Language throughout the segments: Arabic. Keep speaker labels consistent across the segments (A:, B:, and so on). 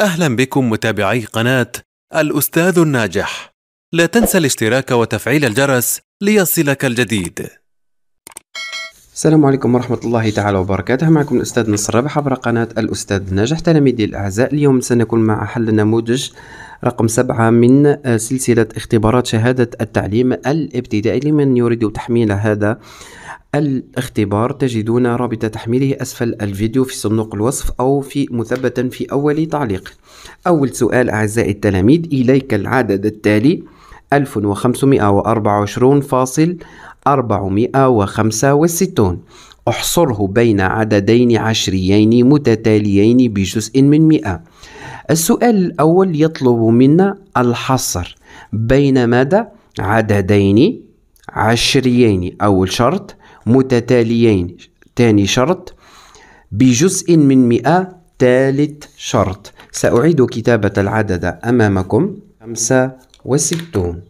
A: أهلا بكم متابعي قناة الأستاذ الناجح لا تنسى الاشتراك وتفعيل الجرس ليصلك الجديد السلام عليكم ورحمة الله تعالى وبركاته معكم الأستاذ نصر ربح عبر قناة الأستاذ ناجح تلاميذي الأعزاء اليوم سنكون مع حل نموذج رقم سبعة من آه، سلسلة اختبارات شهادة التعليم الابتدائي لمن يريد تحميل هذا الاختبار تجدون رابط تحميله أسفل الفيديو في صندوق الوصف أو في مثبتا في أول تعليق أول سؤال أعزائي التلاميذ إليك العدد التالي 1524 فاصل 465 احصره بين عددين عشريين متتاليين بجزء من مئة السؤال الأول يطلب منا الحصر بين مدى عددين عشريين أول شرط متتاليين ثاني شرط بجزء من مئة ثالث شرط سأعيد كتابة العدد أمامكم 65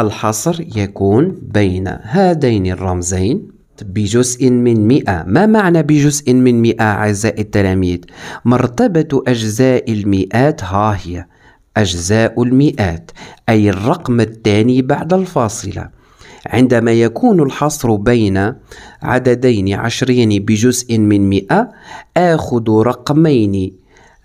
A: الحصر يكون بين هذين الرمزين بجزء من مئة ما معنى بجزء من مئة أعزائي التلاميذ؟ مرتبة أجزاء المئات ها هي أجزاء المئات أي الرقم الثاني بعد الفاصلة عندما يكون الحصر بين عددين عشرين بجزء من مئة آخذ رقمين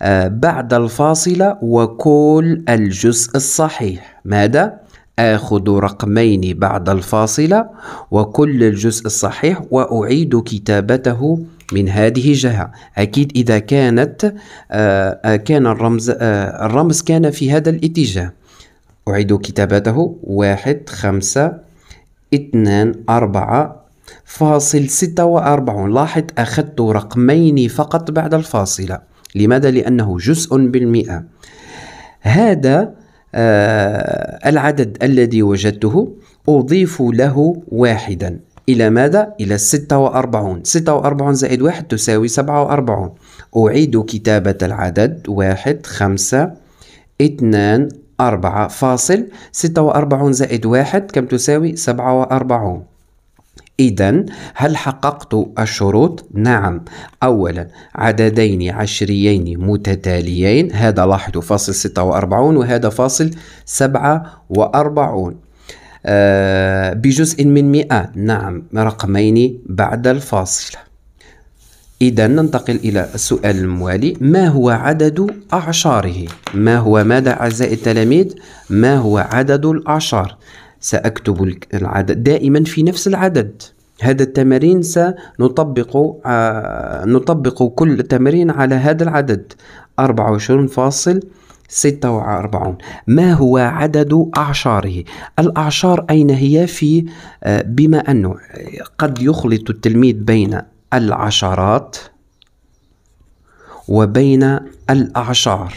A: آه، بعد الفاصلة وكل الجزء الصحيح ماذا؟ آخذ رقمين بعد الفاصلة وكل الجزء الصحيح وأعيد كتابته من هذه الجهة أكيد إذا كانت آه،, آه كان الرمز آه الرمز كان في هذا الاتجاه أعيد كتابته واحد خمسة اثنان أربعة فاصل ستة وأربعون لاحظ أخذت رقمين فقط بعد الفاصلة لماذا؟ لأنه جزء بالمئة هذا آه، العدد الذي وجدته أضيف له واحدا إلى ماذا؟ إلى وأربعون ستة وأربعون زائد واحد تساوي سبعة وأربعون أعيد كتابة العدد واحد خمسة اثنان أربعة فاصل ستة وأربعون زائد واحد كم تساوي سبعة وأربعون إذا هل حققت الشروط؟ نعم أولا عددين عشريين متتاليين هذا لاحظوا فاصل ستة وأربعون وهذا فاصل سبعة وأربعون آه بجزء من مئة نعم رقمين بعد الفاصل إذا ننتقل إلى السؤال الموالي ما هو عدد أعشاره؟ ما هو ماذا أعزائي التلاميذ؟ ما هو عدد الأعشار؟ سأكتب العدد دائما في نفس العدد هذا التمارين سنطبق آه، نطبق كل تمرين على هذا العدد 24 فاصل 46 ما هو عدد أعشاره الأعشار أين هي في آه، بما أنه قد يخلط التلميذ بين العشرات وبين الأعشار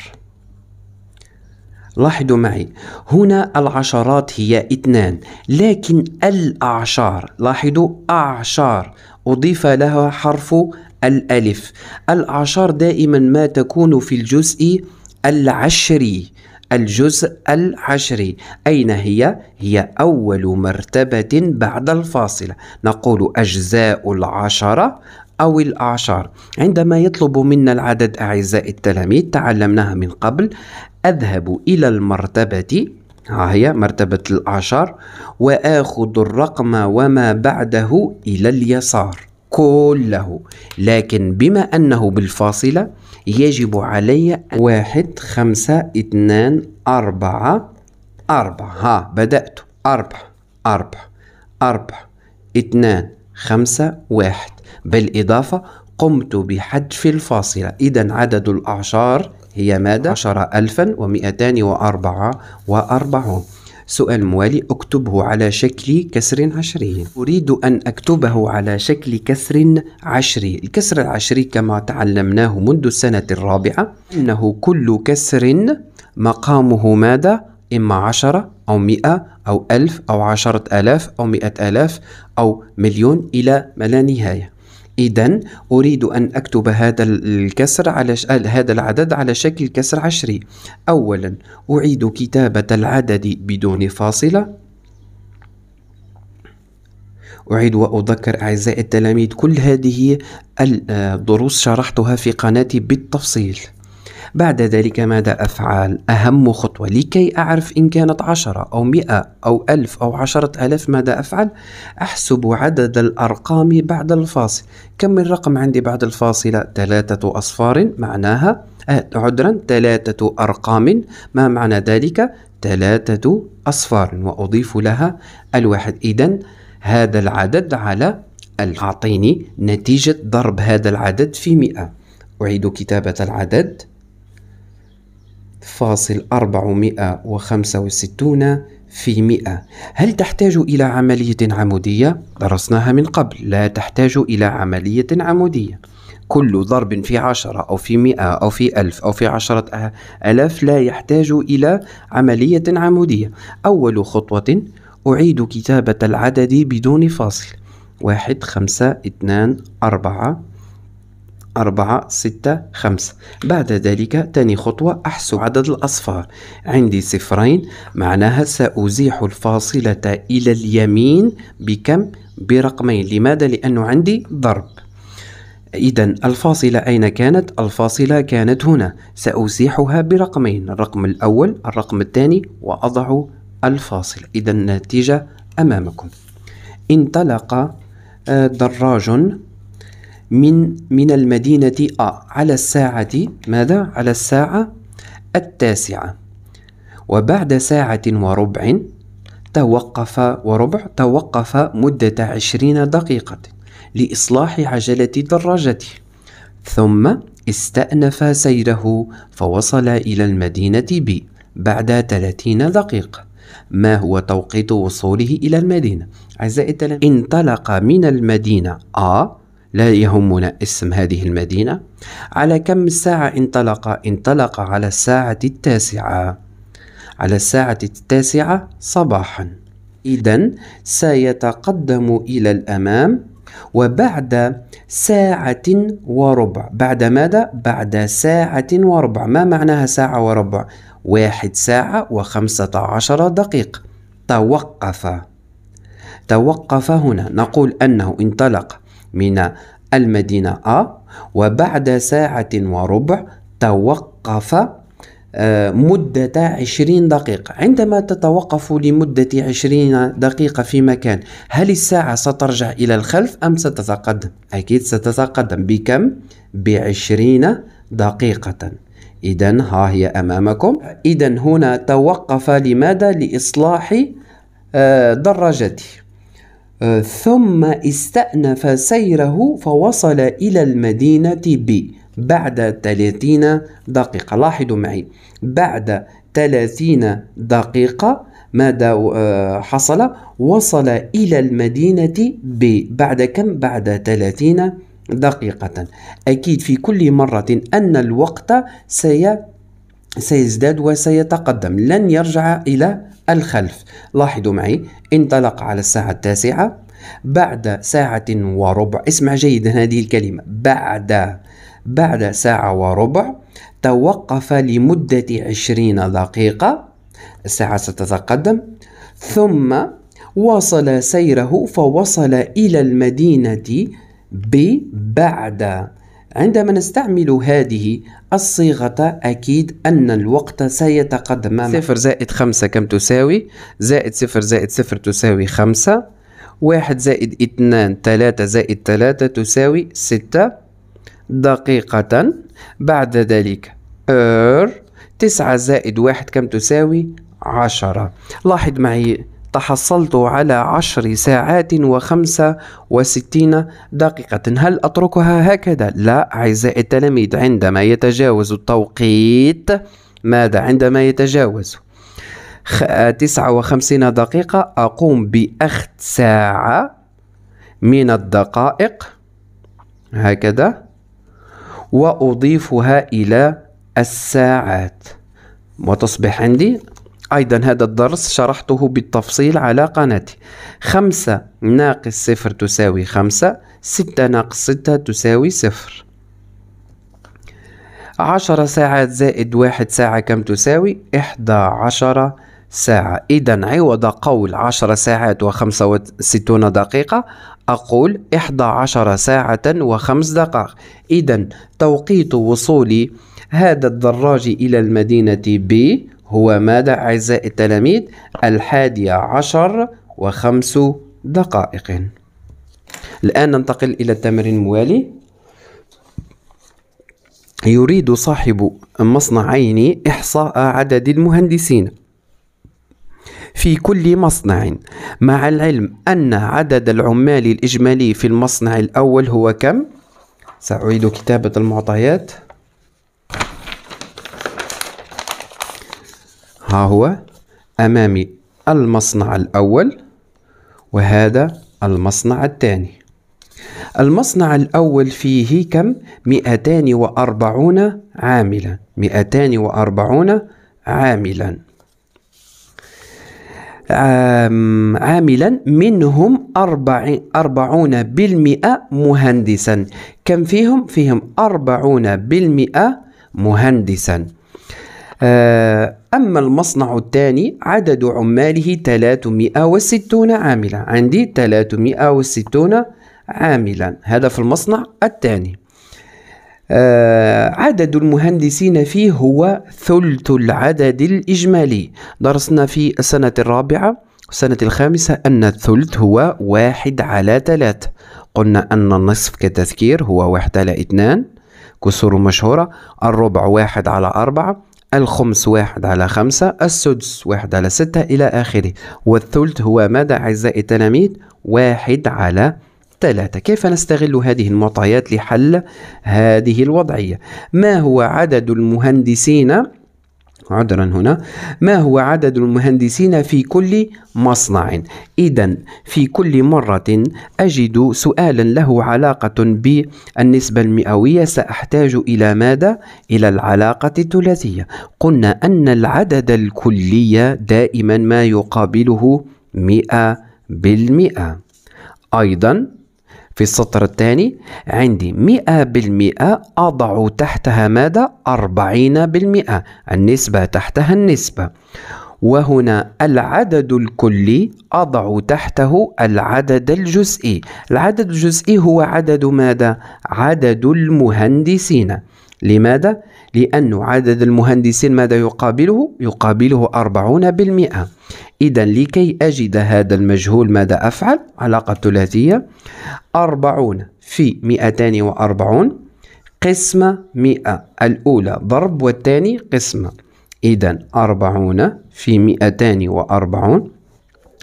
A: لاحظوا معي هنا العشرات هي اثنان لكن الأعشار لاحظوا أعشار أضيف لها حرف الألف الأعشار دائما ما تكون في الجزء العشري الجزء العشري أين هي؟ هي أول مرتبة بعد الفاصلة نقول أجزاء العشرة أو الأعشار عندما يطلب منا العدد أعزائي التلاميذ تعلمناها من قبل أذهب إلى المرتبة ها هي مرتبة الأعشار وآخذ الرقم وما بعده إلى اليسار كله لكن بما أنه بالفاصلة يجب علي واحد خمسة اثنان أربعة أربعة ها بدأت أربعة أربعة أربعة اثنان خمسة واحد بالإضافة قمت بحذف الفاصلة إذا عدد الأعشار هي ماذا؟ عشرة ألفا ومئتان وأربعة وأربعون سؤال موالي اكتبه على شكل كسر عشري أريد أن أكتبه على شكل كسر عشري الكسر العشري كما تعلمناه منذ السنة الرابعة أنه كل كسر مقامه ماذا؟ إما عشرة أو مئة أو ألف أو عشرة ألاف أو مئة ألاف أو مليون إلى ما لا نهاية إذا أريد أن أكتب هذا الكسر على ش... آه، هذا العدد على شكل كسر عشري. أولا أعيد كتابة العدد بدون فاصلة أعيد وأذكر أعزائي التلاميذ كل هذه الدروس آه، شرحتها في قناتي بالتفصيل بعد ذلك ماذا أفعل؟ أهم خطوة لكي أعرف إن كانت عشرة أو مئة أو ألف أو عشرة ألاف ماذا أفعل؟ أحسب عدد الأرقام بعد الفاصل كم الرقم عندي بعد الفاصلة؟ ثلاثة أصفار معناها آه، عذرا ثلاثة أرقام ما معنى ذلك؟ ثلاثة أصفار وأضيف لها الواحد إذا هذا العدد على أعطيني نتيجة ضرب هذا العدد في مئة أعيد كتابة العدد فاصل أربعمائة وخمسة وستون في مئة هل تحتاج إلى عملية عمودية؟ درسناها من قبل لا تحتاج إلى عملية عمودية كل ضرب في عشرة أو في مئة أو في ألف أو في عشرة ألاف لا يحتاج إلى عملية عمودية أول خطوة أعيد كتابة العدد بدون فاصل واحد خمسة اثنان أربعة أربعة ستة خمسة بعد ذلك تاني خطوة أحسب عدد الأصفار عندي صفرين معناها سأزيح الفاصلة إلى اليمين بكم برقمين لماذا؟ لأنه عندي ضرب إذا الفاصلة أين كانت؟ الفاصلة كانت هنا سأزيحها برقمين الرقم الأول الرقم الثاني وأضع الفاصلة إذا النتيجة أمامكم انطلق آه، دراج من من المدينة أ آه، على الساعة ماذا؟ على الساعة التاسعة وبعد ساعة وربع توقف وربع توقف مدة عشرين دقيقة لإصلاح عجلة دراجته ثم استأنف سيره فوصل إلى المدينة ب بعد 30 دقيقة ما هو توقيت وصوله إلى المدينة؟ أعزائي التلاميذ انطلق من المدينة أ لا يهمنا اسم هذه المدينة على كم ساعة انطلق انطلق على الساعة التاسعة على الساعة التاسعة صباحا إذا سيتقدم إلى الأمام وبعد ساعة وربع بعد ماذا؟ بعد ساعة وربع ما معناها ساعة وربع؟ واحد ساعة وخمسة عشر دقيقة توقف توقف هنا نقول أنه انطلق من المدينة أ وبعد ساعة وربع توقف آه، مدة عشرين دقيقة عندما تتوقف لمدة عشرين دقيقة في مكان هل الساعة سترجع إلى الخلف أم ستتقدم؟ أكيد ستتقدم بكم؟ بعشرين دقيقة إذا ها هي أمامكم إذا هنا توقف لماذا؟ لإصلاح آه، دراجته آه، ثم استأنف سيره فوصل إلى المدينة بي بعد 30 دقيقة لاحظوا معي بعد 30 دقيقة ماذا آه، حصل وصل إلى المدينة ب بعد كم بعد 30 دقيقة أكيد في كل مرة أن الوقت سيتغير سيزداد وسيتقدم لن يرجع إلى الخلف لاحظوا معي انطلق على الساعة التاسعة بعد ساعة وربع اسمع جيدا هذه الكلمة بعد بعد ساعة وربع توقف لمدة عشرين دقيقة الساعة ستتقدم ثم واصل سيره فوصل إلى المدينة ببعد عندما نستعمل هذه الصيغة أكيد أن الوقت سيتقدم صفر زائد خمسة كم تساوي زائد صفر زائد صفر تساوي خمسة واحد زائد اثنان ثلاثة زائد ثلاثة تساوي ستة دقيقة بعد ذلك أر تسعة زائد واحد كم تساوي عشرة لاحظ معي تحصلت على عشر ساعات وخمسة وستين دقيقة هل أتركها هكذا؟ لا أعزائي التلاميذ عندما يتجاوز التوقيت ماذا عندما يتجاوز تسعة وخمسين دقيقة أقوم بأخذ ساعة من الدقائق هكذا وأضيفها إلى الساعات وتصبح عندي أيضا هذا الدرس شرحته بالتفصيل على قناتي خمسة ناقص صفر تساوي خمسة ستة ناقص ستة تساوي صفر عشرة ساعات زائد واحد ساعة كم تساوي إحدى عشرة ساعة إذا عوض قول عشر ساعات وخمسة وستون دقيقة أقول إحدى عشر ساعة وخمس دقائق إذا توقيت وصول هذا الدراج إلى المدينة ب هو مدى أعزائي التلاميذ الحادية عشر وخمس دقائق الآن ننتقل إلى التمرين الموالي يريد صاحب مصنعين إحصاء عدد المهندسين في كل مصنع مع العلم أن عدد العمال الإجمالي في المصنع الأول هو كم؟ سأعيد كتابة المعطيات هو أمامي المصنع الأول وهذا المصنع الثاني المصنع الأول فيه كم؟ 240 عاملا 240 عاملا عاملا منهم أربعون بالمئة مهندسا كم فيهم؟ فيهم أربعون بالمئة مهندسا آه، أما المصنع الثاني عدد عماله 360 عاملا عندي 360 عاملا هذا في المصنع الثاني آه عدد المهندسين فيه هو ثلث العدد الإجمالي درسنا في السنة الرابعة السنة الخامسة أن الثلث هو واحد على ثلاث قلنا أن النصف كتذكير هو واحد على اثنان كسور مشهورة الربع واحد على أربعة الخمس واحد على خمسة السدس واحد على ستة إلى آخره والثلث هو مدى أعزائي التلاميذ واحد على ثلاثة كيف نستغل هذه المعطيات لحل هذه الوضعية ما هو عدد المهندسين عذرا هنا ما هو عدد المهندسين في كل مصنع إذا في كل مرة أجد سؤالا له علاقة بالنسبة المئوية سأحتاج إلى ماذا؟ إلى العلاقة الثلاثية قلنا أن العدد الكلي دائما ما يقابله 100% بالمئة أيضا في السطر الثاني عندي مئة بالمئة أضع تحتها ماذا؟ أربعين بالمئة النسبة تحتها النسبة وهنا العدد الكلي أضع تحته العدد الجزئي العدد الجزئي هو عدد ماذا؟ عدد المهندسين لماذا؟ لأن عدد المهندسين ماذا يقابله؟ يقابله اربعون بالمئة إذا لكي أجد هذا المجهول ماذا أفعل؟ علاقة ثلاثية أربعون في مئتان وأربعون قسمة مئة الأولى ضرب والثاني قسمة إذا أربعون في مئتان وأربعون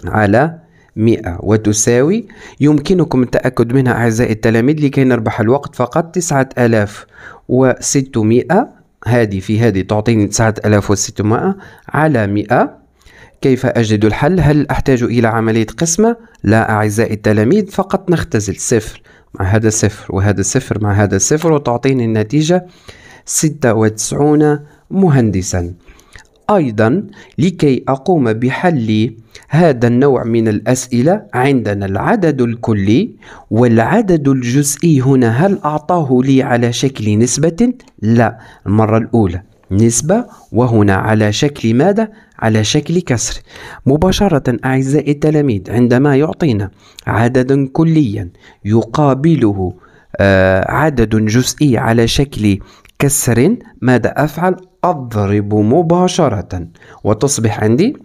A: على مئة وتساوي يمكنكم التأكد منها أعزائي التلاميذ لكي نربح الوقت فقط تسعة ألاف وستمائة هذه في هذه تعطيني تسعة ألاف وستمائة على مئة كيف أجد الحل؟ هل أحتاج إلى عملية قسمة؟ لا أعزائي التلاميذ فقط نختزل صفر مع هذا صفر وهذا صفر مع هذا صفر وتعطيني النتيجة ستة وتسعون مهندسا أيضا لكي أقوم بحل هذا النوع من الأسئلة عندنا العدد الكلي والعدد الجزئي هنا هل أعطاه لي على شكل نسبة؟ لا المرة الأولى نسبة وهنا على شكل ماذا؟ على شكل كسر مباشرة أعزائي التلاميذ عندما يعطينا عددا كليا يقابله آه، عدد جزئي على شكل كسر ماذا أفعل؟ أضرب مباشرة وتصبح عندي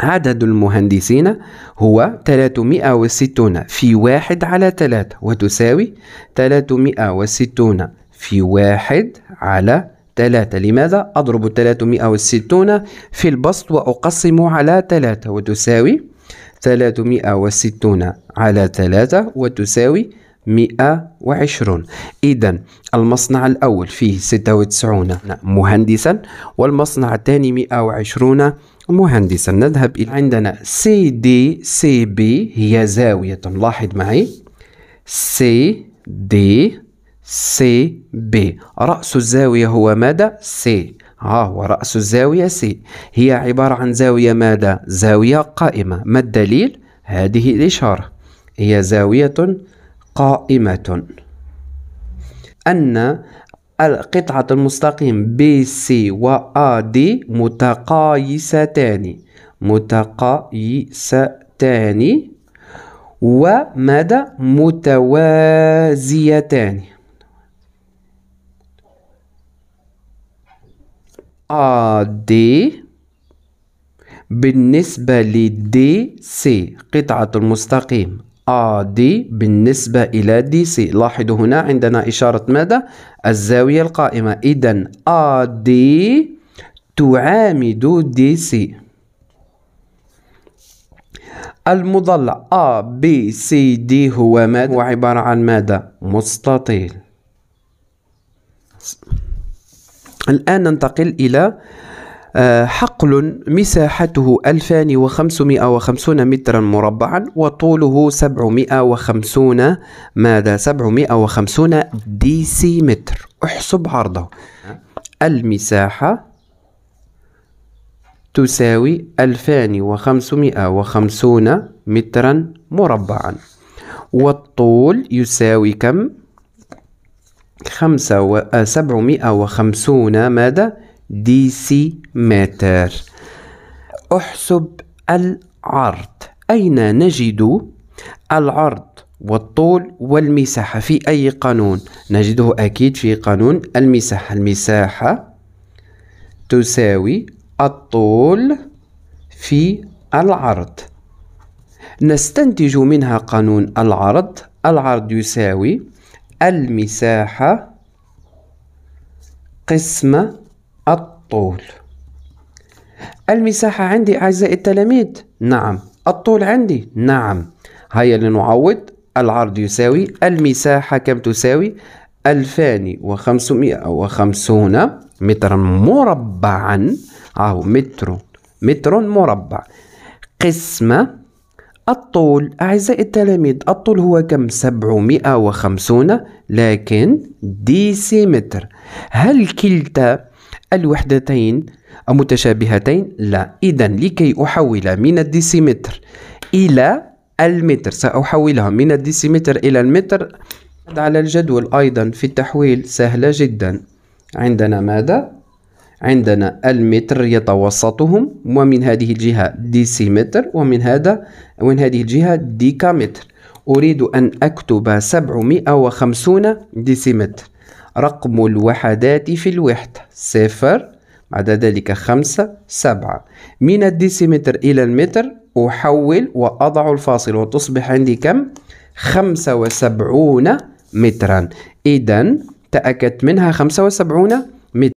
A: عدد المهندسين هو 360 في واحد على 3 وتساوي 360 في واحد على 3 لماذا؟ أضرب 360 في البسط وأقسم على 3 وتساوي 360 على 3 وتساوي 120 إذا المصنع الأول فيه 96 مهندسا والمصنع الثاني 120 مهندسا نذهب إلى عندنا سي دي سي بي هي زاوية لاحظ معي سي دي سي بي رأس الزاوية هو ماذا؟ سي ها هو رأس الزاوية سي هي عبارة عن زاوية ماذا؟ زاوية قائمة ما الدليل؟ هذه الإشارة هي زاوية قائمة أن القطعة المستقيم BC و AD متقايستان متقايستان وماذا متوازيتان AD بالنسبة لدي سي قطعة المستقيم AD بالنسبة إلى دي سي لاحظوا هنا عندنا إشارة ماذا؟ الزاوية القائمة إذا AD تعامد دي سي المضلع ABCD هو ماذا؟ هو عبارة عن ماذا؟ مستطيل الآن ننتقل إلى آه، حقل مساحته 2550 مترا مربعا وطوله 750 ماذا 750 ديسيمتر احسب عرضه المساحة تساوي 2550 مترا مربعا والطول يساوي كم خمسة و... آه، سبعمائة وخمسون ماذا ديسيمتر احسب العرض أين نجد العرض والطول والمساحة في أي قانون نجده أكيد في قانون المساحة المساحة تساوي الطول في العرض نستنتج منها قانون العرض العرض يساوي المساحة قسم الطول المساحة عندي أعزائي التلاميذ نعم الطول عندي نعم هيا لنعوض العرض يساوي المساحة كم تساوي وخمسون مترا مربعا أو متر متر مربع قسمة الطول أعزائي التلاميذ الطول هو كم وخمسون لكن ديسيمتر هل كلتا الوحدتين متشابهتين لا إذا لكي أحول من الديسيمتر إلى المتر سأحولها من الديسيمتر إلى المتر على الجدول أيضا في التحويل سهلة جدا عندنا ماذا عندنا المتر يتوسطهم ومن هذه الجهة ديسيمتر ومن هذا ومن هذه الجهة ديكامتر أريد أن أكتب 750 ديسيمتر رقم الوحدات في الوحدة صفر بعد ذلك خمسة سبعة من الديسيمتر إلى المتر أحول وأضع الفاصل وتصبح عندي كم؟ خمسة وسبعون مترا إذا تأكدت منها خمسة وسبعون متر